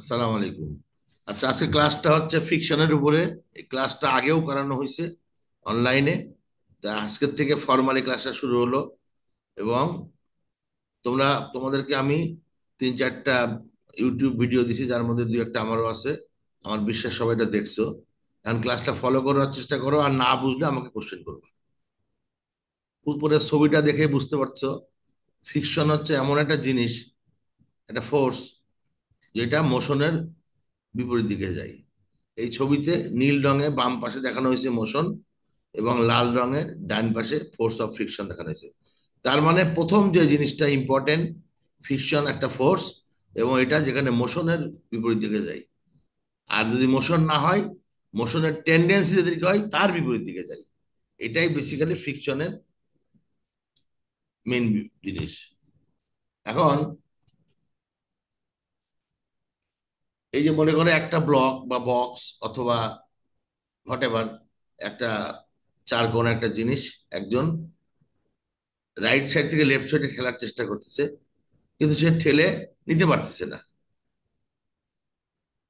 আসসালামু আলাইকুম আচ্ছা আজকে ক্লাসটা হচ্ছে ফিকশনের উপরে এই ক্লাসটা আগেও করানো হয়েছে অনলাইনে তা আজকের থেকে ফর্মালি ক্লাসটা শুরু হলো এবং তোমরা তোমাদেরকে আমি তিন চারটা ইউটিউব ভিডিও দিছি যার মধ্যে দুই একটা আমারও আছে আমার বিশ্বাস সবাই এটা দেখছো এখন ক্লাসটা ফলো করার চেষ্টা করো আর না বুঝলে আমাকে কোশ্চেন করবে উপরে ছবিটা দেখে বুঝতে পারছো ফিকশন হচ্ছে এমন একটা জিনিস একটা ফোর্স যেটা মোশনের বিপরীত দিকে যায় এই ছবিতে নীল রঙে বাম পাশে দেখানো হয়েছে মোশন এবং লাল রঙে ডান পাশে ফোর্স অফ ফ্রিকশন দেখানো হয়েছে তার মানে প্রথম যে জিনিসটা ইম্পর্টেন্ট ফ্রিকশন একটা ফোর্স এবং এটা যেখানে মোশনের বিপরীত দিকে যায় আর যদি মোশন না হয় মোশনের টেন্ডেন্সি যেদিকে হয় তার বিপরীত দিকে যায় এটাই বেসিক্যালি ফ্রিকশনের মেন জিনিস এখন এই যে মনে করে একটা ব্লক বা বক্স অথবা হোয়াট একটা চার কোন একটা জিনিস একজন রাইট সাইড থেকে লেফট সাইডে ঠেলার চেষ্টা করতেছে কিন্তু সে ঠেলে নিতে পারতেছে না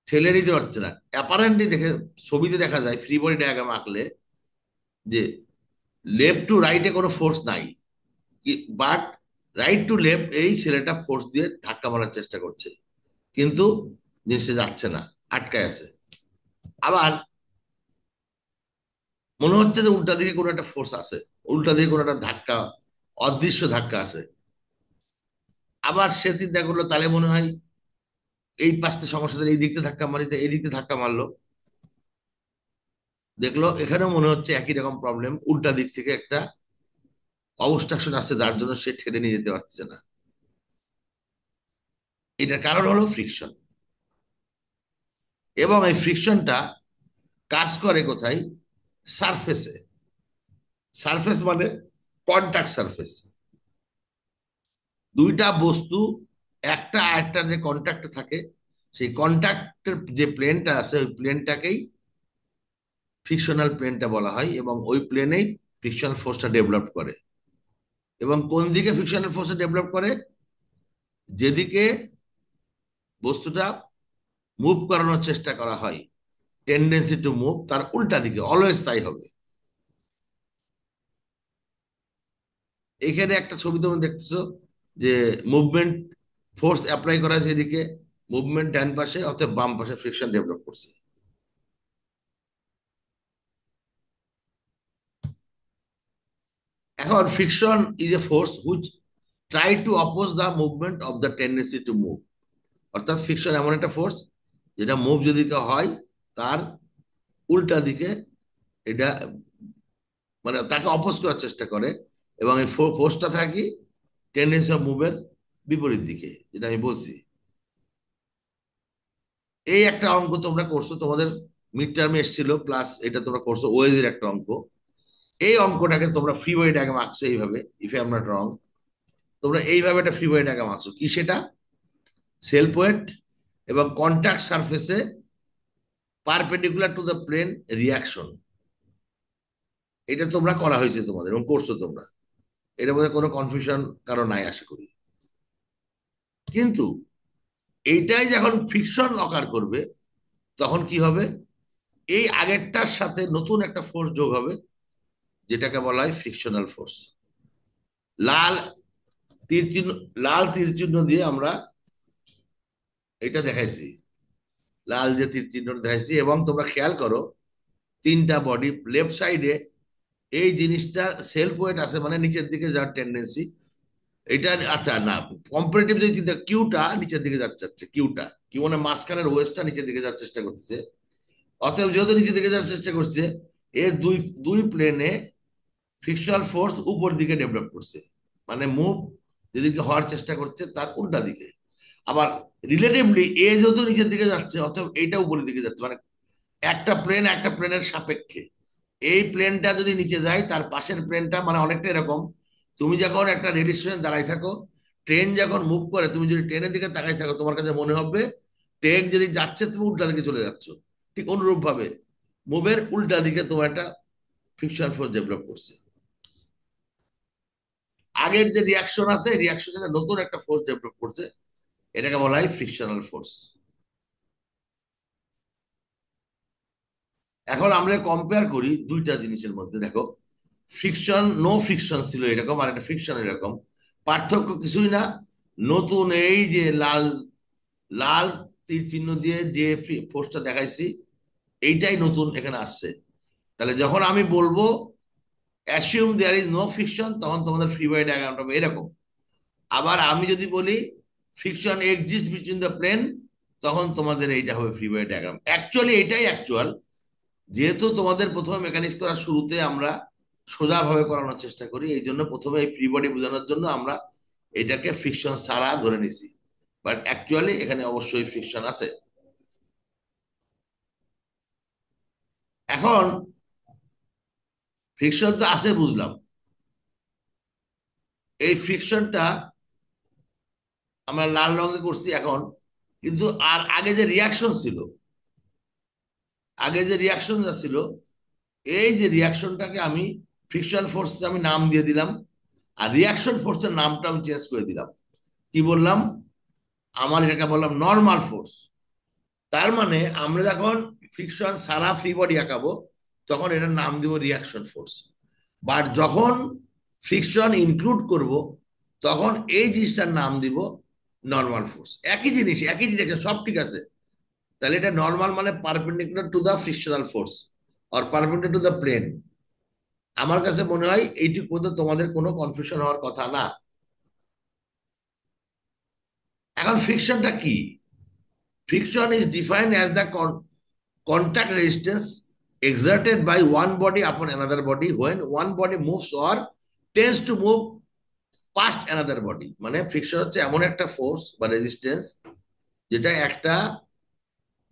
ঠেলে নিতে পারছে না অ্যাপারেন্টলি দেখে ছবিতে দেখা যায় ফ্রি বডি ডায়াগ্রাম আঁকলে যে লেফট টু রাইটে কোনো ফোর্স নাই বাট রাইট টু লেফট এই ছেলেটা ফোর্স দিয়ে ধাক্কা মারার চেষ্টা করছে কিন্তু জিনিসটা যাচ্ছে না আটকায় আছে আবার মনে হচ্ছে যে উল্টা দিকে কোনো একটা ফোর্স আছে উল্টা দিকে কোনো একটা ধাক্কা অদৃশ্য ধাক্কা আছে আবার সে চিন্তা করলো তাহলে মনে হয় এই পাশতে সমস্যা এই দিকতে ধাক্কা মারিতে এই দিকতে ধাক্কা মারলো দেখলো এখানেও মনে হচ্ছে একই রকম প্রবলেম উল্টা দিক থেকে একটা অবস্ট্রাকশন আসছে যার জন্য সে ঠেলে নিয়ে যেতে পারছে না এটার কারণ হলো ফ্রিকশন এবং এই ফ্রিকশনটা কাজ করে কোথায় সারফেসে সারফেস মানে কন্ট্যাক্ট সারফেস দুইটা বস্তু একটা আরেকটা যে কন্ট্যাক্টে থাকে সেই কন্ট্যাক্টের যে প্লেনটা আছে ওই প্লেনটাকেই ফ্রিকশনাল প্লেনটা বলা হয় এবং ওই প্লেনেই ফ্রিকশনাল ফোর্সটা ডেভেলপ করে এবং কোন দিকে ফ্রিকশনাল ফোর্সটা ডেভেলপ করে যেদিকে বস্তুটা মুভ করানোর চেষ্টা করা হয় টেন্ডেন্সি টু মুভ তার উল্টা দিকে অলওয়েজ তাই হবে এখানে একটা ছবি তুমি দেখতেছো যে মুভমেন্ট ফোর্স অ্যাপ্লাই করা আছে এদিকে মুভমেন্ট ডান পাশে অর্থাৎ বাম পাশে ফ্রিকশন ডেভেলপ করছে এখন friction is a force which try to oppose the movement of the tendency to move অর্থাৎ ফ্রিকশন এমন একটা ফোর্স যেটা মুভ যেদিকে হয় তার উল্টা দিকে এটা মানে তাকে অপোজ করার চেষ্টা করে এবং এই ফোর্সটা থাকি টেন্ডেন্সি অফ মুভের বিপরীত দিকে যেটা আমি বলছি এই একটা অঙ্ক তোমরা করছো তোমাদের মিড টার্মে এসেছিল প্লাস এটা তোমরা করছো ওয়েজের একটা অঙ্ক এই অঙ্কটাকে তোমরা ফ্রি ওয়ে ডায়াগ্রাম আঁকছো এইভাবে if I am not wrong তোমরা এইভাবে একটা ফ্রি ওয়ে ডায়াগ্রাম আঁকছো কি সেটা সেলফ ওয়েট এবং কন্ট্যাক্ট সারফেসে perpendicular to the plane reaction এটা তোমরা করা হয়েছে তোমাদের এবং করছো তোমরা এটা বোধহয় কোনো কনফিউশন কারো নাই আশা করি কিন্তু এইটাই যখন ফিকশন লকার করবে তখন কি হবে এই আগেরটার সাথে নতুন একটা ফোর্স যোগ হবে যেটাকে বলা হয় ফিকশনাল ফোর্স লাল তীর চিহ্ন লাল তীর চিহ্ন দিয়ে আমরা এটা দেখাইছি লাল জাতির চিহ্নটা দেখাইছি এবং তোমরা খেয়াল করো তিনটা বডি লেফট সাইডে এই জিনিসটা সেলফ ওয়েট আছে মানে নিচের দিকে যাওয়ার টেন্ডেন্সি এটা আচ্ছা না কম্পারেটিভ যে চিন্তা কিউটা নিচের দিকে যাচ্ছে আচ্ছা, কিউটা কি মানে মাঝখানের ওয়েস্টটা নিচের দিকে যাওয়ার চেষ্টা করছে অতএব যেহেতু নিচের দিকে যাওয়ার চেষ্টা করছে এর দুই দুই প্লেনে ফিক্সাল ফোর্স উপর দিকে ডেভেলপ করছে মানে মুভ যেদিকে হওয়ার চেষ্টা করছে তার উল্টা দিকে আবার রিলেটিভলি এ যেহেতু নিচের দিকে যাচ্ছে অথবা এইটা উপরের দিকে যাচ্ছে মানে একটা প্লেন একটা প্লেনের সাপেক্ষে এই প্লেনটা যদি নিচে যায় তার পাশের প্লেনটা মানে অনেকটা এরকম তুমি যখন একটা রেল স্টেশন দাঁড়ায় থাকো ট্রেন যখন মুভ করে তুমি যদি ট্রেনের দিকে তাকাই থাকো তোমার কাছে মনে হবে ট্রেন যদি যাচ্ছে তুমি উল্টা দিকে চলে যাচ্ছ ঠিক অনুরূপভাবে মুভের উল্টা দিকে তোমার একটা ফিকশন ফোর্স ডেভেলপ করছে আগের যে রিয়াকশন আছে রিয়াকশন নতুন একটা ফোর্স ডেভেলপ করছে এটাকে বলা হয় ফ্রিকশনাল ফোর্স এখন আমরা কম্পেয়ার করি দুইটা জিনিসের মধ্যে দেখো ফ্রিকশন নো ফ্রিকশন ছিল এরকম আর একটা ফ্রিকশন এরকম পার্থক্য কিছুই না নতুন এই যে লাল লাল তীর চিহ্ন দিয়ে যে ফোর্সটা দেখাইছি এইটাই নতুন এখানে আসছে তাহলে যখন আমি বলবো assume there is no friction তখন তোমাদের ফ্রি বাই ডায়গ্রামটা এরকম আবার আমি যদি বলি friction exist between the plane তখন তোমাদের এইটা হবে ফ্রি বডি ডায়াগ্রাম অ্যাকচুয়ালি এটাই অ্যাকচুয়াল যেহেতু তোমাদের প্রথমে মেকানিক্স করার শুরুতে আমরা সোজাভাবে করানোর চেষ্টা করি এই জন্য প্রথমে এই ফ্রি বডি বোঝানোর জন্য আমরা এটাকে ফ্রিকশন সারা ধরে নিছি বাট অ্যাকচুয়ালি এখানে অবশ্যই ফ্রিকশন আছে এখন ফ্রিকশন তো আছে বুঝলাম এই ফ্রিকশনটা আমরা লাল রঙে করছি এখন কিন্তু আর আগে যে রিয়াকশন ছিল আগে যে রিয়াকশন যা ছিল এই যে রিয়াকশনটাকে আমি ফ্রিকশন ফোর্স আমি নাম দিয়ে দিলাম আর রিয়াকশন ফোর্সের নামটা আমি চেঞ্জ করে দিলাম কি বললাম আমার এটাকে বললাম নর্মাল ফোর্স তার মানে আমরা যখন ফ্রিকশন সারা ফ্রি বডি আঁকাবো তখন এটার নাম দিব রিয়াকশন ফোর্স বাট যখন ফ্রিকশন ইনক্লুড করব তখন এই জিনিসটার নাম দিব নর্মাল ফোর্স একই জিনিস একই জিনিস সব ঠিক আছে তাহলে এটা নর্মাল মানে perpendicular to the frictional force or perpendicular to the plane আমার কাছে মনে হয় এইটুকু পর্যন্ত তোমাদের কোনো কনফিউশন হওয়ার কথা না এখন ফ্রিকশনটা কি friction is define as the contact resistance exerted by one body upon another body when one body moves or tends to move past another body মানে ফ্রিকশন হচ্ছে এমন একটা ফোর্স বা রেজিস্টেন্স যেটা একটা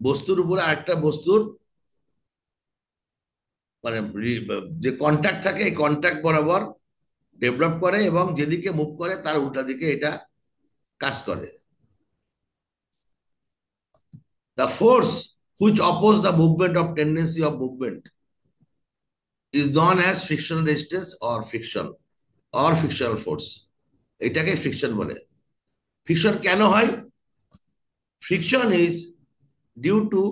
বস্তুর উপরে আরেকটা বস্তুর মানে যে কন্ট্যাক্ট থাকে এই কন্ট্যাক্ট বরাবর ডেভেলপ করে এবং যেদিকে মুভ করে তার উল্টা দিকে এটা কাজ করে the force which oppose the movement of tendency of movement is known as friction resistance or friction or frictional force এটাকে ফ্রিকশন বলে ফ্রিকশন কেন হয় friction is due to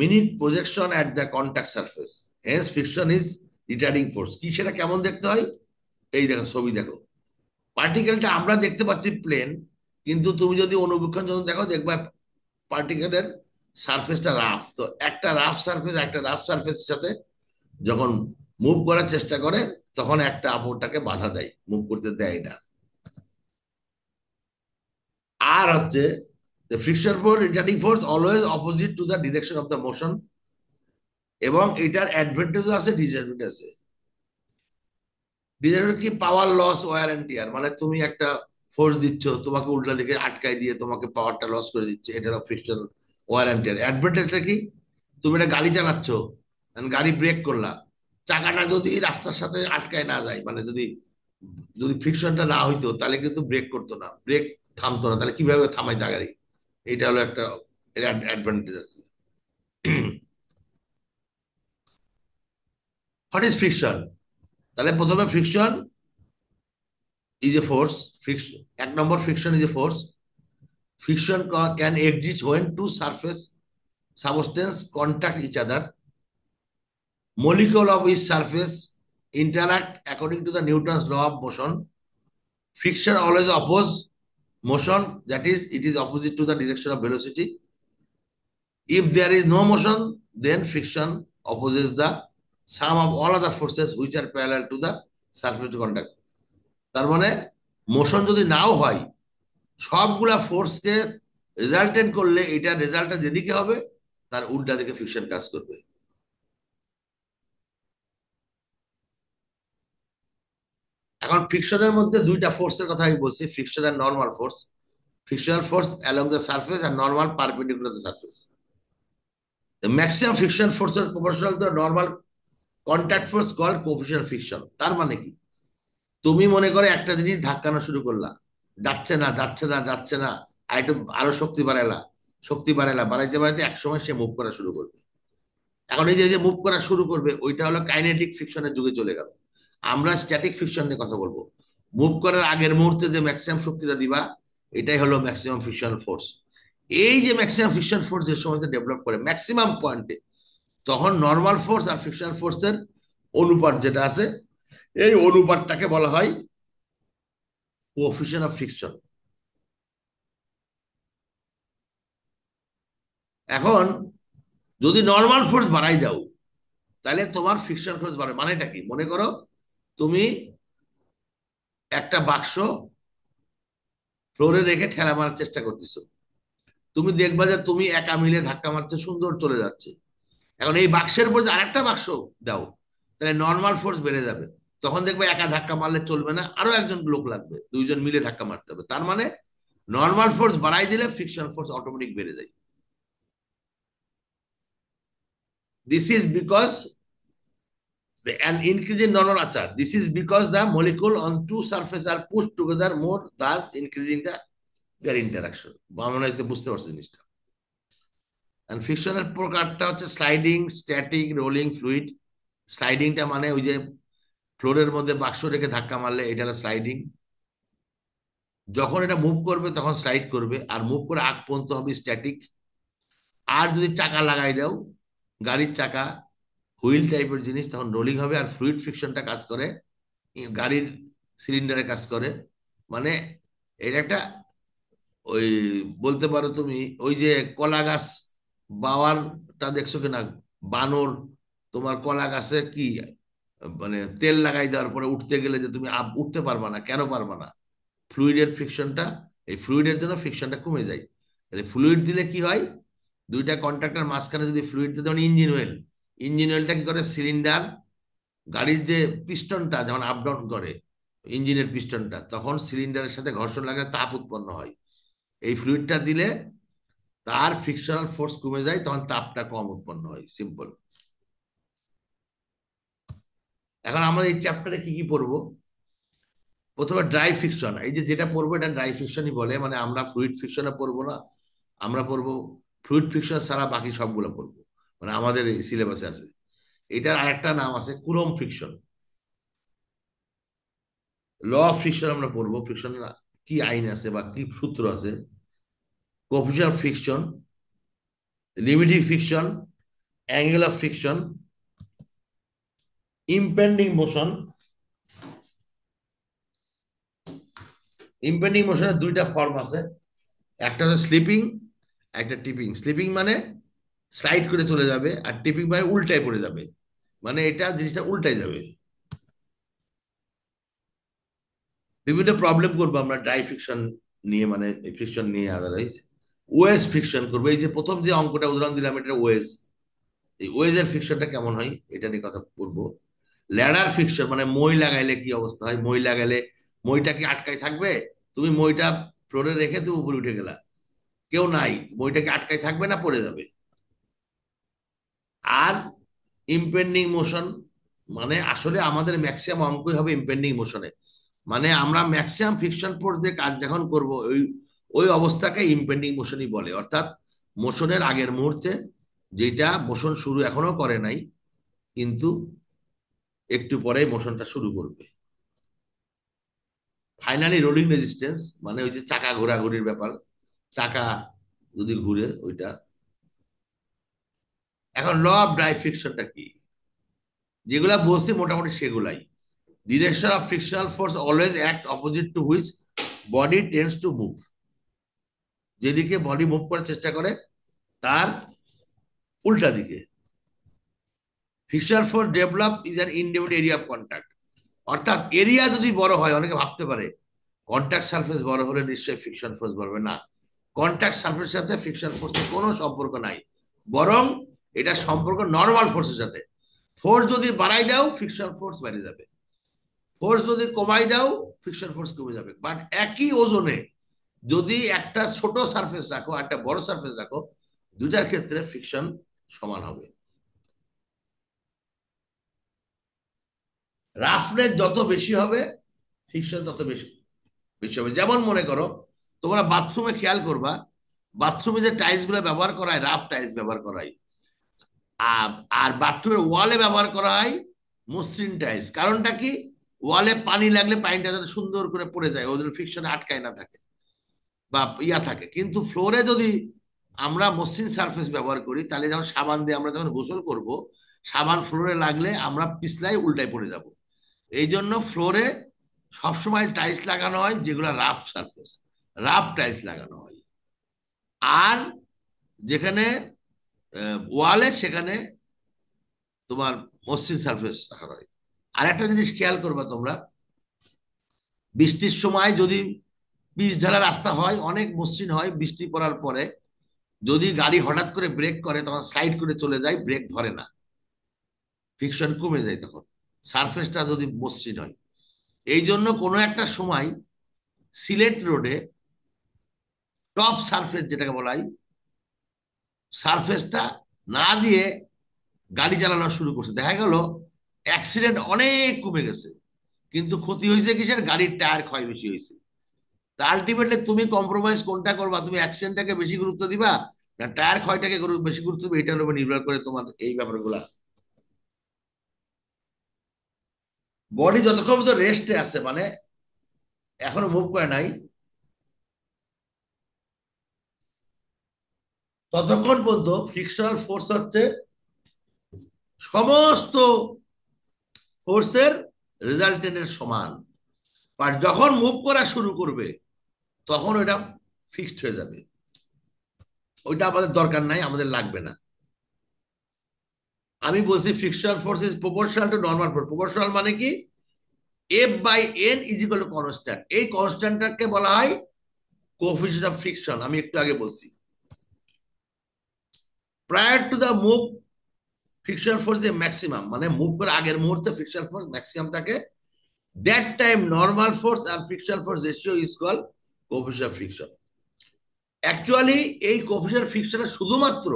minute projection at the contact surface hence friction is returning force কি সেটা কেমন দেখতে হয় এই দেখো ছবি দেখো পার্টিকেলটা আমরা দেখতে পাচ্ছি প্লেন কিন্তু তুমি যদি অনুবীক্ষণ যখন দেখো দেখবা পার্টিকেলের সারফেসটা রাফ তো একটা রাফ সারফেস একটা রাফ সারফেসের সাথে যখন মুভ করার চেষ্টা করে তখন একটা অপরটাকে বাধা দেয় মুখ করতে দেয় না আর হচ্ছে the friction force returning force always opposite to the direction of the motion এবং এটার অ্যাডভান্টেজও আছে ডিসঅ্যাডভান্টেজ আছে ডিসঅ্যাডভান্টেজ কি পাওয়ার লস ওয়ার অ্যান্ড মানে তুমি একটা ফোর্স দিচ্ছ তোমাকে উল্টা দিকে আটকাই দিয়ে তোমাকে পাওয়ারটা লস করে দিচ্ছে এটার ফ্রিকশন ওয়ার অ্যান্ড অ্যাডভান্টেজটা কি তুমি একটা গাড়ি চালাচ্ছ গাড়ি ব্রেক করলা চাকাটা যদি রাস্তার সাথে আটকায় না যায় মানে যদি যদি ফ্রিকশনটা না হইতো তাহলে কিন্তু ব্রেক করতো না ব্রেক থামতো না তাহলে কিভাবে থামায় গাড়ি এটা হলো একটা অ্যাডভান্টেজ আছে হোয়াট ইজ ফ্রিকশন তাহলে প্রথমে friction is a force friction এক নম্বর friction is a force friction can exist when two surface substance contact each other molecule of each surface interact according to the Newton's law of motion. Friction always opposes motion, that is, it is opposite to the direction of velocity. If there is no motion, then friction opposes the sum of all other forces which are parallel to the surface contact. তার মানে motion যদি নাও হয় সবগুলা ফোর্সকে resultant করলে এটা রেজাল্টটা যেদিকে হবে তার উল্টা দিকে ফিকশন কাজ করবে এখন ফ্রিকশনের মধ্যে দুইটা ফোর্সের কথা আমি বলছি ফ্রিকশন আর normal force frictional force along the surface আর normal perpendicular the surface maximum friction force এর proportional to normal contact force call coefficient friction তার মানে কি তুমি মনে করে একটা জিনিস ধাক্কানো শুরু করলা যাচ্ছে না যাচ্ছে না যাচ্ছে না আর একটু আরো শক্তি বাড়ালা শক্তি বাড়ালা বাড়াইতে বাড়াইতে একসময় সে মুভ করা শুরু করবে এখন এই যে মুভ করা শুরু করবে ওইটা হলো কাইনেটিক ফ্রিকশনের যুগে চলে গেল আমরা স্ট্যাটিক ফিকশন নিয়ে কথা বলবো মুভ করার আগের মুহূর্তে যে ম্যাক্সিমাম শক্তিটা দিবা এটাই হলো ম্যাক্সিমাম ফিকশন ফোর্স এই যে ম্যাক্সিমাম ফিকশন ফোর্স যে সময় ডেভেলপ করে ম্যাক্সিমাম পয়েন্টে তখন নর্মাল ফোর্স আর ফিকশন ফোর্সের অনুপাত যেটা আছে এই অনুপাতটাকে বলা হয় কোফিশন অফ ফিকশন এখন যদি নর্মাল ফোর্স বাড়াই দাও তাহলে তোমার ফিকশন ফোর্স বাড়ে মানেটা কি মনে করো তুমি একটা বাক্স ফ্লোরে রেখে ঠেলা মারার চেষ্টা করতেছো তুমি দেখবা যে তুমি একা মিলে ধাক্কা মারতে সুন্দর চলে যাচ্ছে এখন এই বাক্সের উপর যে একটা বাক্স দাও তাহলে নর্মাল ফোর্স বেড়ে যাবে তখন দেখবে একা ধাক্কা মারলে চলবে না আরো একজন লোক লাগবে দুইজন মিলে ধাক্কা মারতে হবে তার মানে নর্মাল ফোর্স বাড়াই দিলে ফ্রিকশন ফোর্স অটোমেটিক বেড়ে যায় this is because the, an increase in donor achar. This is because the molecule on two surface are pushed together more, thus increasing the, their interaction. আমরা বুঝতে পারছি জিনিসটা and ফিকশনের প্রকারটা হচ্ছে স্লাইডিং স্ট্যাটিক রোলিং ফ্লুইড স্লাইডিংটা মানে ওই যে ফ্লোরের মধ্যে বাক্স রেখে ধাক্কা মারলে এটা হলো স্লাইডিং যখন এটা মুভ করবে তখন স্লাইড করবে আর মুভ করে আগ পর্যন্ত হবে স্ট্যাটিক আর যদি চাকা লাগাই দাও গাড়ির চাকা হুইল টাইপের জিনিস তখন রোলিং হবে আর ফ্লুইড ফ্রিকশনটা কাজ করে গাড়ির সিলিন্ডারে কাজ করে মানে এটা একটা ওই বলতে পারো তুমি ওই যে কলা গাছ বাওয়ারটা দেখছো কিনা বানর তোমার কলা গাছে কি মানে তেল লাগাই দেওয়ার পরে উঠতে গেলে যে তুমি আপ উঠতে পারবে না কেন পারবে না ফ্লুইডের ফ্রিকশনটা এই ফ্লুইডের জন্য ফ্রিকশনটা কমে যায় ফ্লুইড দিলে কি হয় দুইটা কন্ট্রাক্টর মাঝখানে যদি ফ্লুইড দিতে তখন ইঞ্জিন অয়েল ইঞ্জিন অয়েলটা কি করে সিলিন্ডার গাড়ির যে পিস্টনটা যেমন আপ ডাউন করে ইঞ্জিনের পিস্টনটা তখন সিলিন্ডারের সাথে ঘর্ষণ লাগে তাপ উৎপন্ন হয় এই ফ্লুইডটা দিলে তার ফ্রিকশনাল ফোর্স কমে যায় তখন তাপটা কম উৎপন্ন হয় সিম্পল এখন আমরা এই চ্যাপ্টারে কি কি পড়ব প্রথমে ড্রাই ফিকশন এই যে যেটা পড়বো এটা ড্রাই ফিকশনই বলে মানে আমরা ফ্লুইড ফিকশনে পড়বো না আমরা পড়বো ফ্লুইড ফিকশন ছাড়া বাকি সবগুলো পড়বো মানে আমাদের এই সিলেবাসে আছে এটার আরেকটা নাম আছে কুরম ফিকশন ল অফ ফিকশন আমরা পড়বো ফিকশন কি আইন আছে বা কি সূত্র আছে coefficient friction limiting angle of friction impending motion impending মোশনের দুইটা ফর্ম আছে একটা হচ্ছে স্লিপিং একটা টিপিং স্লিপিং মানে স্লাইড করে চলে যাবে আর টিপিং পয়েন্ট উল্টায় পড়ে যাবে মানে এটা জিনিসটা উল্টায় যাবে বিভিন্ন প্রবলেম করবো আমরা ড্রাই ফিকশন নিয়ে মানে ফিকশন নিয়ে আদারওয়াইজ ওয়েস ফিকশন করবো এই যে প্রথম যে অঙ্কটা উদাহরণ দিলাম এটা ওয়েস এই ওয়েজের ফিকশনটা কেমন হয় এটা নিয়ে কথা বলবো ল্যাডার ফিকশন মানে মই লাগাইলে কি অবস্থা হয় মই লাগাইলে মইটা কি আটকায় থাকবে তুমি মইটা ফ্লোরে রেখে তুমি উপরে উঠে গেলা কেউ নাই মইটা কি আটকায় থাকবে না পড়ে যাবে আর ইম্পেন্ডিং মোশন মানে আসলে আমাদের ম্যাক্সিমাম অঙ্কই হবে ইম্পেন্ডিং মোশনে মানে আমরা ম্যাক্সিমাম ফিকশন ফোর্স দিয়ে কাজ যখন করব ওই ওই অবস্থাকে ইম্পেন্ডিং মোশনই বলে অর্থাৎ মোশনের আগের মুহূর্তে যেটা মোশন শুরু এখনো করে নাই কিন্তু একটু পরে মোশনটা শুরু করবে ফাইনালি রোলিং রেজিস্ট্যান্স মানে ওই যে চাকা ঘোরাঘুরির ব্যাপার চাকা যদি ঘুরে ওইটা এখন ল অফ ড্রাই ফ্রিকশনটা কি যেগুলা বলছি মোটামুটি সেগুলাই direction of frictional force always act opposite to which body tends to move যেদিকে বডি মুভ করার চেষ্টা করে তার উল্টা দিকে friction force develop is an ইনডিভিড এরিয়া অফ কন্ট্যাক্ট অর্থাৎ এরিয়া যদি বড় হয় অনেকে ভাবতে পারে কন্ট্যাক্ট সার্ফেস বড় হলে নিশ্চয়ই ফিকশন ফোর্স বাড়বে না কন্ট্যাক্ট সার্ফেসের সাথে ফিকশন ফোর্সের কোনো সম্পর্ক নাই বরং এটা সম্পর্ক নর্মাল ফোর্সের সাথে ফোর্স যদি বাড়াই দাও ফ্রিকশন ফোর্স বেড়ে যাবে ফোর্স যদি কমাই দাও ফ্রিকশন ফোর্স কমে যাবে বাট একই ওজনে যদি একটা ছোট সারফেস রাখো একটা বড় সারফেস রাখো দুটার ক্ষেত্রে ফ্রিকশন সমান হবে রাফনেস যত বেশি হবে ফ্রিকশন তত বেশি বেশি হবে যেমন মনে করো তোমরা বাথরুমে খেয়াল করবা বাথরুমে যে টাইলস গুলো ব্যবহার করায় রাফ টাইলস ব্যবহার করায় আর বাথরুমের ওয়ালে ব্যবহার করা হয় মসৃণ টাইলস কারণটা কি ওয়ালে পানি লাগলে পানিটা যাতে সুন্দর করে পড়ে যায় ওদের ফিকশনে আটকায় না থাকে বা ইয়া থাকে কিন্তু ফ্লোরে যদি আমরা মসৃণ সারফেস ব্যবহার করি তাহলে যখন সাবান দিয়ে আমরা যখন গোসল করব সাবান ফ্লোরে লাগলে আমরা পিছলাই উল্টায় পড়ে যাব এই জন্য ফ্লোরে সবসময় টাইলস লাগানো হয় যেগুলো রাফ সারফেস রাফ টাইলস লাগানো হয় আর যেখানে ওয়ালে সেখানে তোমার মসৃণ সারফেস রাখা হয় আর একটা জিনিস খেয়াল করবা তোমরা বৃষ্টির সময় যদি বীজ ঝালা রাস্তা হয় অনেক মসৃণ হয় বৃষ্টি পড়ার পরে যদি গাড়ি হঠাৎ করে ব্রেক করে তখন স্লাইড করে চলে যায় ব্রেক ধরে না ফিকশন কমে যায় তখন সারফেসটা যদি মসৃণ হয় এই জন্য কোনো একটা সময় সিলেট রোডে টপ সারফেস যেটাকে বলা হয় সারফেসটা না দিয়ে গাড়ি চালানো শুরু করছে দেখা গেল অ্যাক্সিডেন্ট অনেক কমে গেছে কিন্তু ক্ষতি হয়েছে কিসের গাড়ির টায়ার ক্ষয় বেশি হয়েছে তা আলটিমেটলি তুমি কম্প্রোমাইজ কোনটা করবা তুমি অ্যাক্সিডেন্টটাকে বেশি গুরুত্ব দিবা না টায়ার ক্ষয়টাকে বেশি গুরুত্ব দিবে এটার উপর নির্ভর করে তোমার এই ব্যাপারগুলা বডি যতক্ষণ তো রেস্টে আছে মানে এখনো মুভ করে নাই ততক্ষণ পর্যন্ত ফ্রিকশনাল ফোর্স হচ্ছে সমস্ত ফোর্সের রেজাল্টেন্টের সমান আর যখন মুভ করা শুরু করবে তখন ওইটা ফিক্সড হয়ে যাবে ওইটা আমাদের দরকার নাই আমাদের লাগবে না আমি বলছি friction force is proportional to normal force proportional মানে কি F by N is equal to constant এই কনস্ট্যান্টটাকে বলা হয় কোফিসিয়েন্ট অফ ফ্রিকশন আমি একটু আগে বলছি prior to the move frictional force দিয়ে ম্যাক্সিমাম মানে মুভ করে আগের মুহূর্তে ফ্রিকশন ফোর্স ম্যাক্সিমাম থাকে দ্যাট টাইম নর্মাল ফোর্স আর friction force ratio is call coefficient friction actually এই কোফিশিয়ান ফ্রিকশনে শুধুমাত্র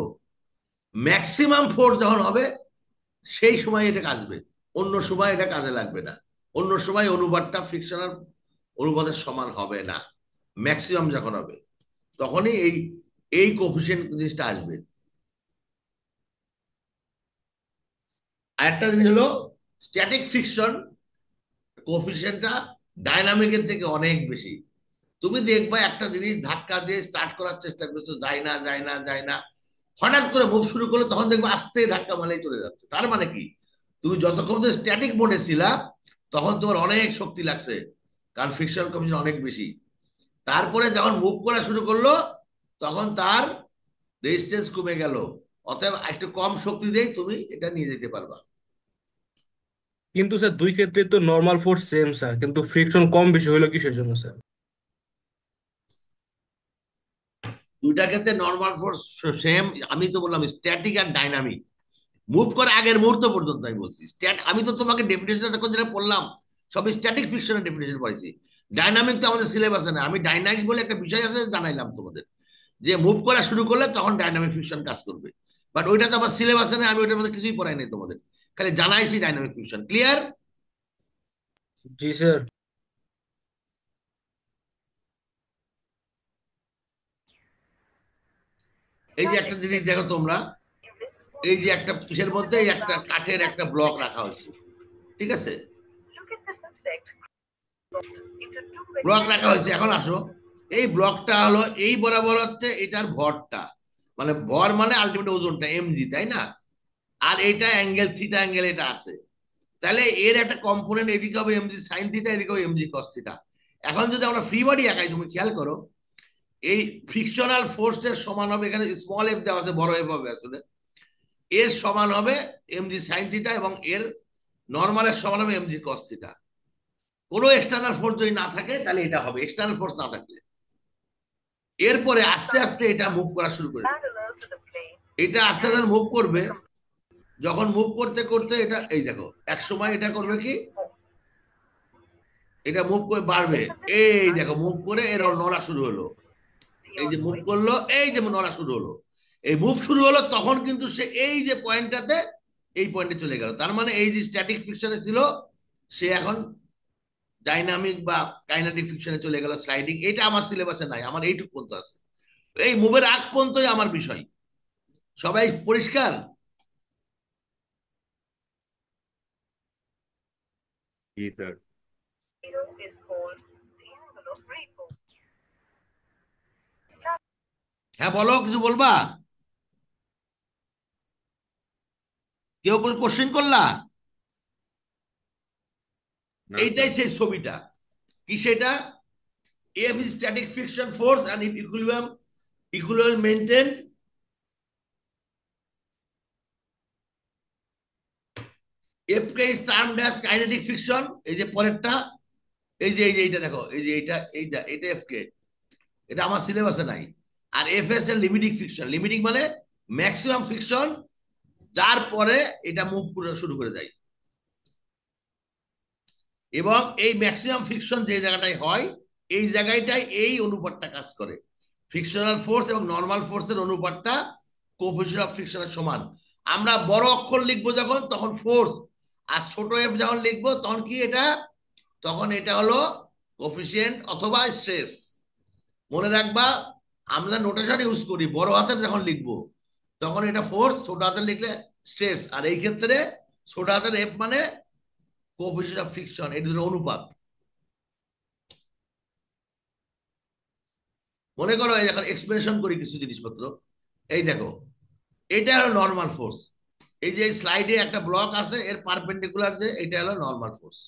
ম্যাক্সিমাম ফোর্স যখন হবে সেই সময় এটা কাজবে অন্য সময় এটা কাজে লাগবে না অন্য সময় অনুবাদটা ফ্রিকশনাল অনুবাদের সমান হবে না ম্যাক্সিমাম যখন হবে তখনই এই এই কোফিশিয়েন্ট জিনিসটা আসবে আরেকটা জিনিস হলো স্ট্যাটিক ফিকশন কোফিসিয়েন্টটা ডাইনামিকের থেকে অনেক বেশি তুমি দেখবা একটা জিনিস ধাক্কা দিয়ে স্টার্ট করার চেষ্টা করছো যাই না যায় না যায় না হঠাৎ করে মুভ শুরু করলে তখন দেখবে আস্তে ধাক্কা মালেই চলে যাচ্ছে তার মানে কি তুমি যতক্ষণ তো স্ট্যাটিক মোডে ছিলা তখন তোমার অনেক শক্তি লাগছে কারণ ফিকশন কমিশন অনেক বেশি তারপরে যখন মুভ করা শুরু করলো তখন তার রেজিস্টেন্স কমে গেল অতএব একটু কম শক্তি দিয়েই তুমি এটা নিয়ে যেতে পারবা কিন্তু স্যার দুই ক্ষেত্রে তো নর্মাল ফোর্স সেম স্যার কিন্তু ফ্রিকশন কম বেশি হইলো কিসের জন্য স্যার দুইটা ক্ষেত্রে নর্মাল ফোর্স সেম আমি তো বললাম স্ট্যাটিক আর ডাইনামিক মুভ করে আগের মুহূর্ত পর্যন্ত আমি বলছি স্ট্যাট আমি তো তোমাকে ডেফিনেশন তখন যেটা পড়লাম সব স্ট্যাটিক ফ্রিকশনের ডেফিনেশন পড়েছি ডাইনামিক তো আমাদের সিলেবাসে না আমি ডাইনামিক বলে একটা বিষয় আছে জানাইলাম তোমাদের যে মুভ করা শুরু করলে তখন ডাইনামিক ফ্রিকশন কাজ করবে বাট ওইটা তো আমার সিলেবাসে না আমি ওইটার মধ্যে কিছুই পড়াই নাই তোমাদের খালি জানাইছি ডাইনামিক ফিউশন ক্লিয়ার জি স্যার এই যে একটা জিনিস দেখো তোমরা এই যে একটা পিসের মধ্যে একটা কাঠের একটা ব্লক রাখা হয়েছে ঠিক আছে ব্লক রাখা হয়েছে এখন আসো এই ব্লকটা হলো এই বরাবর হচ্ছে এটার ভরটা মানে ভর মানে আলটিমেট ওজনটা এমজি তাই না আর এটা অ্যাঙ্গেল থিটা অ্যাঙ্গেল এটা আছে তাহলে এর একটা কম্পোনেন্ট এদিকে হবে এমজি সাইন থিটা এদিকে হবে এমজি কস থিটা এখন যদি আমরা ফ্রি বডি একাই তুমি খেয়াল করো এই ফ্রিকশনাল ফোর্সের সমান হবে এখানে স্মল এফ দেওয়া আছে বড় এফ হবে আসলে এর সমান হবে এমজি সাইন থিটা এবং এর নর্মালের সমান হবে এমজি কস থিটা কোনো এক্সটার্নাল ফোর্স যদি না থাকে তাহলে এটা হবে এক্সটার্নাল ফোর্স না থাকলে এরপরে আস্তে আস্তে এটা মুভ করা শুরু করবে এটা আস্তে আস্তে মুভ করবে যখন মুভ করতে করতে এটা এই দেখো এক সময় এটা করবে কি এটা মুভ করে বাড়বে এই দেখো মুভ করে এর নড়া শুরু হলো এই যে মুভ করলো এই যে নড়া শুরু হলো এই মুভ শুরু হলো তখন কিন্তু সে এই যে পয়েন্টটাতে এই পয়েন্টে চলে গেল তার মানে এই যে স্ট্যাটিক ফিকশনে ছিল সে এখন ডাইনামিক বা কাইনাটিক ফিকশনে চলে গেল স্লাইডিং এটা আমার সিলেবাসে নাই আমার এইটুক পর্যন্ত আছে এই মুভের আগ পর্যন্তই আমার বিষয় সবাই পরিষ্কার जी হ্যাঁ বলো কিছু বলবা কেউ কোনো কোশ্চেন করলা এইটাই সেই ছবিটা কি সেটা F static friction force and equilibrium equilibrium maintain এফকে স্টার্ম টার্ম ড্যাশ কাইনেটিক ফিকশন এই যে পরেরটা এই যে এই যে এইটা দেখো এই যে এইটা এইটা এটা এফকে এটা আমার সিলেবাসে নাই আর এফ এস এর লিমিটিং ফিকশন লিমিটিং মানে ম্যাক্সিমাম ফিকশন যার পরে এটা মুভ শুরু করে যায় এবং এই ম্যাক্সিমাম ফিকশন যে জায়গাটায় হয় এই জায়গাটায় এই অনুপাতটা কাজ করে ফিকশনাল ফোর্স এবং নর্মাল ফোর্সের অনুপাতটা কোফিসিয়েন্ট অফ ফিকশনের সমান আমরা বড় অক্ষর লিখবো যখন তখন ফোর্স আর ছোট এফ যখন লিখবো তখন কি এটা তখন এটা হলো কোফিসিয়েন্ট অথবা স্ট্রেস মনে রাখবা আমরা নোটেশন ইউজ করি বড় হাতের যখন লিখবো তখন এটা ফোর্স ছোট হাতের লিখলে স্ট্রেস আর এই ক্ষেত্রে ছোট হাতের এফ মানে কোফিসিয়েন্ট অফ ফ্রিকশন এটি হলো অনুপাত মনে করো এখন এক্সপ্রেশন করি কিছু জিনিসপত্র এই দেখো এটা হলো নর্মাল ফোর্স এই যে স্লাইডে একটা ব্লক আছে এর পারপেন্ডিকুলার যে এটা হলো নর্মাল ফোর্স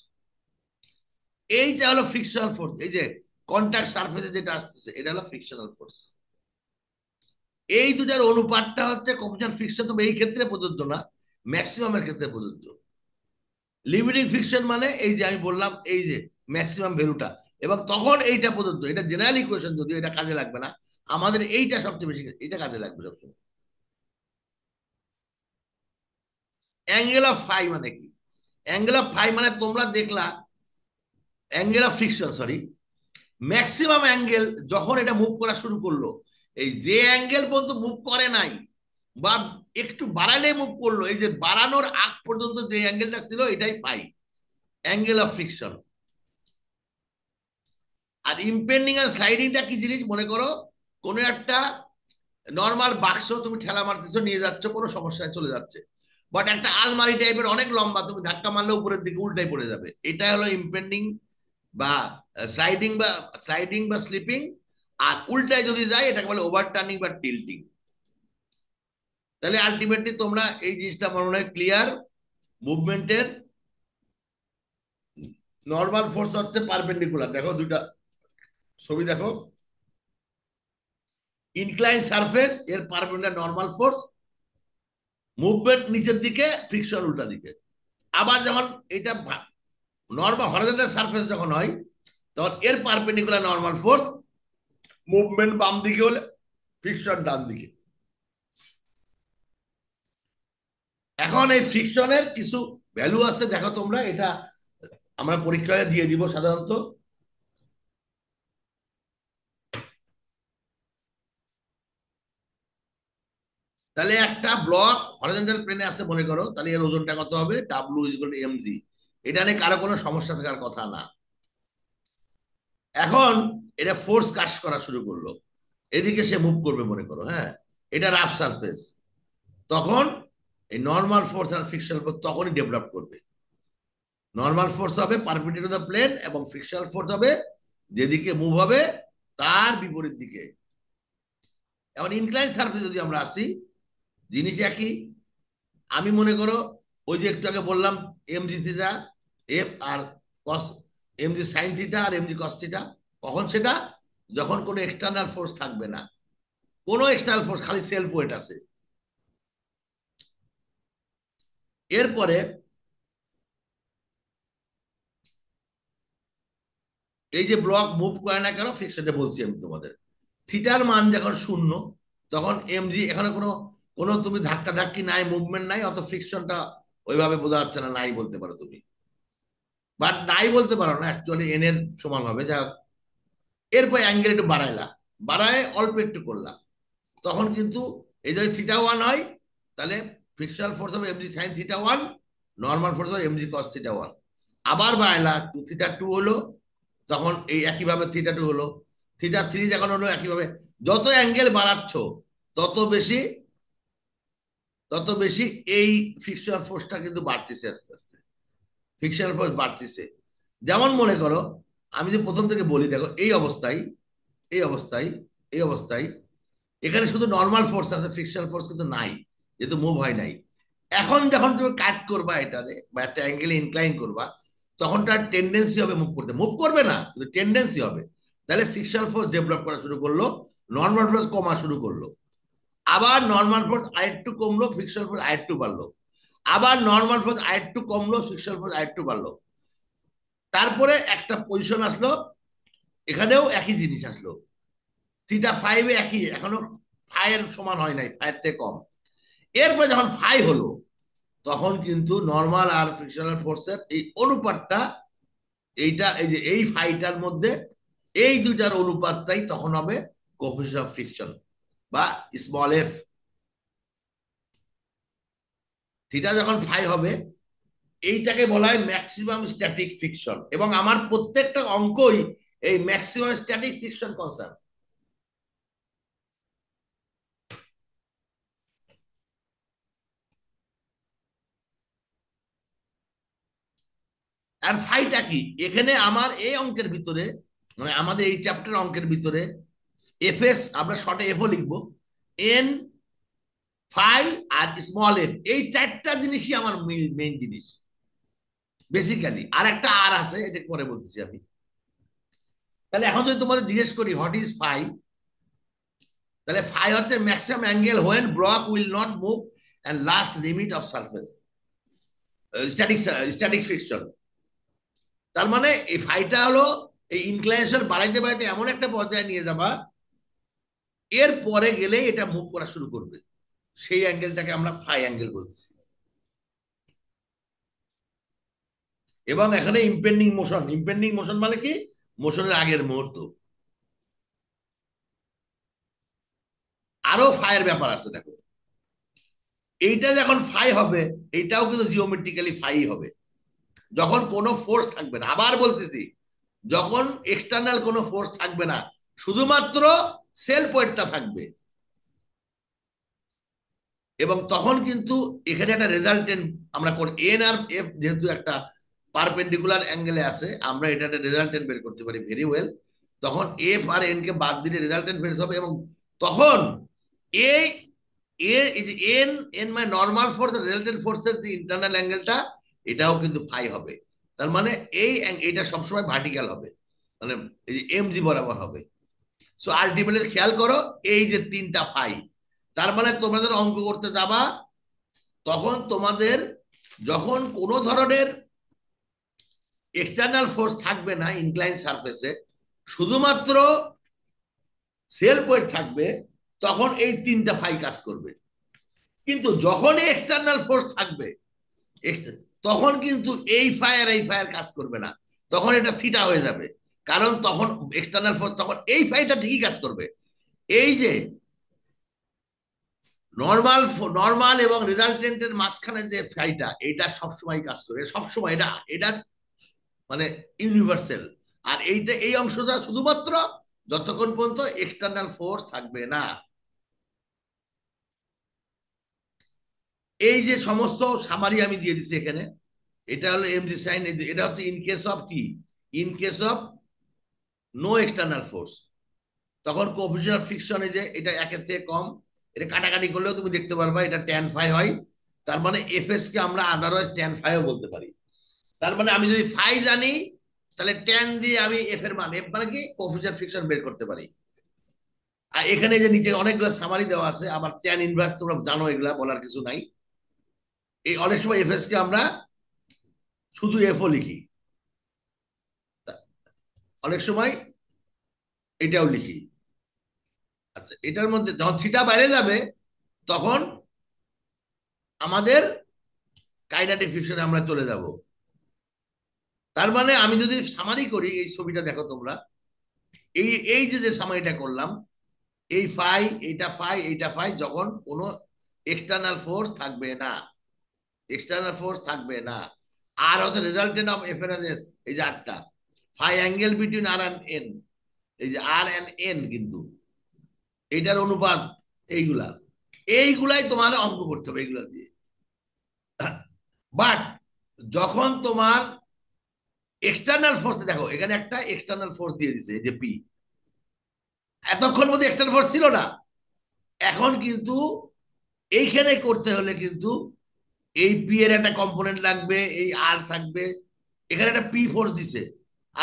এইটা হলো ফ্রিকশনাল ফোর্স এই যে কন্ট্যাক্ট সারফেসে যেটা আসতেছে এটা হলো ফ্রিকশনাল ফোর্স এই দুটার অনুপাতটা হচ্ছে কমিশন ফ্রিকশন তবে এই ক্ষেত্রে প্রযোজ্য না ম্যাক্সিমামের ক্ষেত্রে প্রযোজ্য লিমিটিং ফ্রিকশন মানে এই যে আমি বললাম এই যে ম্যাক্সিমাম ভ্যালুটা এবং তখন এইটা প্রযোজ্য এটা জেনারেল ইকুয়েশন যদিও এটা কাজে লাগবে না আমাদের এইটা সবচেয়ে বেশি এটা কাজে লাগবে সবসময় অ্যাঙ্গেল অফ ফাই মানে কি অ্যাঙ্গেল অফ ফাই মানে তোমরা দেখলা angle of friction sorry maximum angle যখন এটা মুভ করা শুরু করলো এই যে অ্যাঙ্গেল পর্যন্ত মুভ করে নাই বা একটু বাড়ালে মুভ করলো এই যে বাড়ানোর আগ পর্যন্ত যে অ্যাঙ্গেলটা ছিল এটাই ফাই অ্যাঙ্গেল অফ ফ্রিকশন আর ইম্পেন্ডিং আর স্লাইডিংটা কি জিনিস মনে করো কোনো একটা নর্মাল বাক্স তুমি ঠেলা মারতেছো নিয়ে যাচ্ছ কোনো সমস্যায় চলে যাচ্ছে বাট একটা আলমারি টাইপের অনেক লম্বা তুমি ধাক্কা মারলে উপরের দিকে উল্টাই পড়ে যাবে এটা হলো ইম্পেন্ডিং বা স্লাইডিং বা স্লাইডিং বা স্লিপিং আর উল্টায় যদি যায় এটাকে বলে ওভারটার্নিং বা টিল্টিং তাহলে আলটিমেটলি তোমরা এই জিনিসটা মনে হয় ক্লিয়ার মুভমেন্টের নর্মাল ফোর্স হচ্ছে পারপেন্ডিকুলার দেখো দুটা ছবি দেখো ইনক্লাইন সারফেস এর পারপেন্ডিকুলার নর্মাল ফোর্স মুভমেন্ট নিচের দিকে ফ্রিকশন উল্টা দিকে আবার যখন এটা নর্মাল হরাজেন্টাল সারফেস যখন হয় তখন এর পারপেন্ডিকুলার নর্মাল ফোর্স মুভমেন্ট বাম দিকে হলে ফ্রিকশন ডান দিকে এখন এই ফ্রিকশনের কিছু ভ্যালু আছে দেখো তোমরা এটা আমরা পরীক্ষায় দিয়ে দিব সাধারণত তাহলে একটা ব্লক হরিজেন্টাল প্লেনে আছে মনে করো তাহলে এর ওজনটা কত হবে ডাব্লু ইজিক্যাল এম জি এটা নিয়ে কারো কোনো সমস্যা থাকার কথা না এখন এটা ফোর্স কাজ করা শুরু করলো এদিকে সে মুভ করবে মনে করো হ্যাঁ এটা রাফ সারফেস তখন এই নর্মাল ফোর্স আর ফিক্সাল ফোর্স তখনই ডেভেলপ করবে নর্মাল ফোর্স হবে পারপিটেড দ্য প্লেন এবং ফিক্সাল ফোর্স হবে যেদিকে মুভ হবে তার বিপরীত দিকে এখন ইনক্লাইন সারফেস যদি আমরা আসি জিনিস একই আমি মনে করো ওই যে একটু আগে বললাম এমজি থিটা এফ আর কস এমজি সাইন থিটা আর এমজি কস থিটা কখন সেটা যখন কোনো এক্সটার্নাল ফোর্স থাকবে না কোনো এক্সটার্নাল ফোর্স খালি সেলফ ওয়েট আছে এরপরে এই যে ব্লক মুভ করে না কেন ফিক্সডে বলছি আমি তোমাদের থিটার মান যখন শূন্য তখন এমজি এখানে কোনো কোনো তুমি ধাক্কা ধাক্কি নাই মুভমেন্ট নাই অত ফ্রিকশনটা ওইভাবে বোঝা যাচ্ছে না নাই বলতে পারো তুমি বাট নাই বলতে পারো না অ্যাকচুয়ালি এনের সমান হবে যা এরপর অ্যাঙ্গেল একটু বাড়াইলা বাড়ায় অল্প একটু করলা তখন কিন্তু এই যদি থিটা ওয়ান হয় তাহলে ফিক্সাল ফোর্স হবে MG sine theta one normal force হবে এমজি কস থিটা ওয়ান আবার বাড়াইলা টু থিটা টু হলো তখন এই একইভাবে থিটা টু হলো থিটা থ্রি যখন হলো একইভাবে যত অ্যাঙ্গেল বাড়াচ্ছ তত বেশি তত বেশি এই ফিকশনাল ফোর্সটা কিন্তু বাড়তেছে আস্তে আস্তে ফিকশনাল ফোর্স বাড়তেছে যেমন মনে করো আমি যে প্রথম থেকে বলি দেখো এই অবস্থায় এই অবস্থায় এই অবস্থায় এখানে শুধু নর্মাল ফোর্স আছে ফিকশনাল ফোর্স কিন্তু নাই যেহেতু মুভ হয় নাই এখন যখন তুমি কাজ করবা এটারে বা একটা অ্যাঙ্গেলে ইনক্লাইন করবা তখন তার টেন্ডেন্সি হবে মুভ করতে মুভ করবে না কিন্তু টেন্ডেন্সি হবে তাহলে ফিকশনাল ফোর্স ডেভেলপ করা শুরু করলো নর্মাল ফোর্স কমা শুরু করলো আবার নর্মাল ফোর্স আরেকটু কমলো ফিক্সাল ফোর্স আরেকটু বাড়লো আবার নর্মাল ফোর্স আরেকটু কমলো ফিক্সাল ফোর্স আরেকটু বাড়লো তারপরে একটা পজিশন আসলো এখানেও একই জিনিস আসলো থ্রিটা ফাইভে একই এখনো ফাইয়ের সমান হয় নাই ফাইয়ের থেকে কম এরপরে যখন ফাই হলো তখন কিন্তু নর্মাল আর ফ্রিকশনাল ফোর্সের এই অনুপাতটা এইটা এই যে এই ফাইটার মধ্যে এই দুইটার অনুপাতটাই তখন হবে কোফিস অফ ফ্রিকশন বা স্মল এফ থিটা যখন ফাই হবে এইটাকে বলা হয় ম্যাক্সিমাম স্ট্যাটিক ফিকশন এবং আমার প্রত্যেকটা অঙ্কই এই ম্যাক্সিমাম স্ট্যাটিক ফিকশন কনসেপ্ট আর ফাইটা কি এখানে আমার এই অঙ্কের ভিতরে মানে আমাদের এই চ্যাপ্টার অঙ্কের ভিতরে এফ এস আমরা শর্টে এফও লিখবো এন ফাই আর স্মল এফ এই চারটা জিনিসই আমার মেইন জিনিস বেসিক্যালি আর একটা আর আছে এটা পরে বলতেছি আমি তাহলে এখন যদি তোমাদের জিজ্ঞেস করি হোয়াট ইজ ফাই তাহলে ফাই হচ্ছে maximum angle when block will not move and last limit of surface static static friction তার মানে এই ফাইটা হলো এই ইনক্লাইনেশন বাড়াইতে বাড়াইতে এমন একটা পর্যায়ে নিয়ে যাবা এর পরে গেলে এটা মুভ করা শুরু করবে সেই অ্যাঙ্গেলটাকে আমরা ফাই অ্যাঙ্গেল বলছি এবং এখানে ইম্পেন্ডিং মোশন ইম্পেন্ডিং মোশন মানে কি মোশনের আগের মুহূর্ত আরো ফায়ের ব্যাপার আছে দেখো এইটা যখন ফাই হবে এইটাও কিন্তু জিওমেট্রিক্যালি ফাই হবে যখন কোনো ফোর্স থাকবে না আবার বলতেছি যখন এক্সটার্নাল কোনো ফোর্স থাকবে না শুধুমাত্র সেল পয়েন্টটা থাকবে এবং তখন কিন্তু এখানে একটা রেজাল্টেন্ট আমরা কোন এন আর এফ যেহেতু একটা পারপেন্ডিকুলার অ্যাঙ্গেলে আছে আমরা এটা একটা রেজাল্টেন্ট বের করতে পারি ভেরি ওয়েল তখন এফ আর এন কে বাদ দিলে রেজাল্টেন্ট বের হবে এবং তখন এই এন এন মানে নর্মাল ফোর্স রেজাল্টেন্ট ফোর্সের যে ইন্টারনাল অ্যাঙ্গেলটা এটাও কিন্তু ফাই হবে তার মানে এই এটা সবসময় ভার্টিক্যাল হবে মানে এই যে এম জি বরাবর হবে সো আলটিমেটলি খেয়াল করো এই যে তিনটা ফাই তার মানে তোমাদের অঙ্ক করতে যাবা তখন তোমাদের যখন কোনো ধরনের এক্সটার্নাল ফোর্স থাকবে না ইনক্লাইন সারফেসে শুধুমাত্র সেল পয়েন্ট থাকবে তখন এই তিনটা ফাই কাজ করবে কিন্তু যখনই এক্সটার্নাল ফোর্স থাকবে তখন কিন্তু এই ফায়ার এই ফায়ার কাজ করবে না তখন এটা থিটা হয়ে যাবে কারণ তখন এক্সটার্নাল ফোর্স তখন এই ফাইটা ঠিকই কাজ করবে এই যে নর্মাল নর্মাল এবং রেজাল্টেন্টের মাঝখানে যে ফাইটা এটা সবসময় কাজ করে সবসময় এটা এটা মানে ইউনিভার্সাল আর এইটা এই অংশটা শুধুমাত্র যতক্ষণ পর্যন্ত এক্সটার্নাল ফোর্স থাকবে না এই যে সমস্ত সামারি আমি দিয়ে দিচ্ছি এখানে এটা হলো এমজি সাইন এটা হচ্ছে ইন কেস অফ কি in case of no external force তখন কোফিসিয়েন্ট অফ ফ্রিকশন এই যে এটা একের থেকে কম এটা কাটাকাটি করলেও তুমি দেখতে পারবা এটা ট্যান ফাই হয় তার মানে এফ এস কে আমরা আদারওয়াইজ ট্যান ফাইও বলতে পারি তার মানে আমি যদি ফাই জানি তাহলে ট্যান দিয়ে আমি এফ এর মান এফ মানে কি কোফিসিয়েন্ট ফ্রিকশন বের করতে পারি আর এখানে যে নিচে অনেকগুলো সামারি দেওয়া আছে আবার ট্যান ইনভার্স তোমরা জানো এগুলা বলার কিছু নাই এই অনেক সময় এফ এস কে আমরা শুধু এফও লিখি অনেক সময় এটাও লিখি আচ্ছা এটার মধ্যে যখন থিটা বাইরে যাবে তখন আমাদের কাইনাটিক ফিকশনে আমরা চলে যাব তার মানে আমি যদি সামারি করি এই ছবিটা দেখো তোমরা এই এই যে যে সামারিটা করলাম এই ফাই এইটা ফাই এইটা ফাই যখন কোনো এক্সটার্নাল ফোর্স থাকবে না এক্সটার্নাল ফোর্স থাকবে না আর হচ্ছে রেজাল্টেন্ট অফ এফারেন্স এই যে আটটা phi angle between R and N এই যে আর অ্যান্ড এন কিন্তু এটার অনুপাত এইগুলা এইগুলাই তোমার অঙ্ক করতে হবে এইগুলা দিয়ে বাট যখন তোমার এক্সটার্নাল ফোর্স দেখো এখানে একটা এক্সটার্নাল ফোর্স দিয়ে দিছে যে পি এতক্ষণ মধ্যে এক্সটার্নাল ফোর্স ছিল না এখন কিন্তু এইখানে করতে হলে কিন্তু এই পি এর একটা কম্পোনেন্ট লাগবে এই আর থাকবে এখানে একটা পি ফোর্স দিছে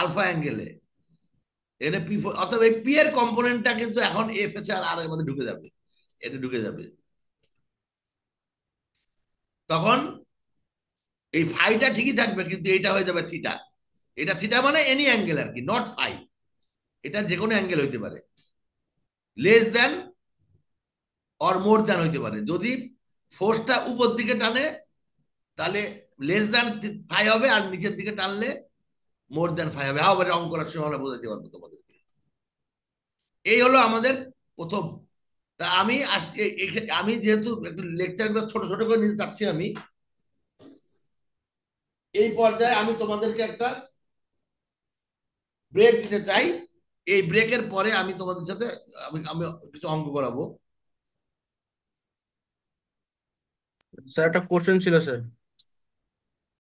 আলফা অ্যাঙ্গেলে এখানে পি অথবা এই পি এর কম্পোনেন্টটা কিন্তু এখন এফ এস আর আর এর মধ্যে ঢুকে যাবে এতে ঢুকে যাবে তখন এই ফাইটা ঠিকই থাকবে কিন্তু এটা হয়ে যাবে থিটা এটা থিটা মানে এনি অ্যাঙ্গেল আর কি নট ফাই এটা যে কোনো অ্যাঙ্গেল হইতে পারে লেস দেন অর মোর দেন হইতে পারে যদি ফোর্সটা উপর দিকে টানে তাহলে লেস দেন ফাই হবে আর নিচের দিকে টানলে মোর দেন ফাইভ হবে আবার অঙ্ক সময় আমরা বোঝাতে পারবো তোমাদেরকে এই হলো আমাদের প্রথম তা আমি আজকে আমি যেহেতু একটু লেকচারগুলো ছোট ছোট করে নিতে চাচ্ছি আমি এই পর্যায়ে আমি তোমাদেরকে একটা ব্রেক দিতে চাই এই ব্রেকের পরে আমি তোমাদের সাথে আমি আমি কিছু অঙ্ক করাবো স্যার একটা কোশ্চেন ছিল স্যার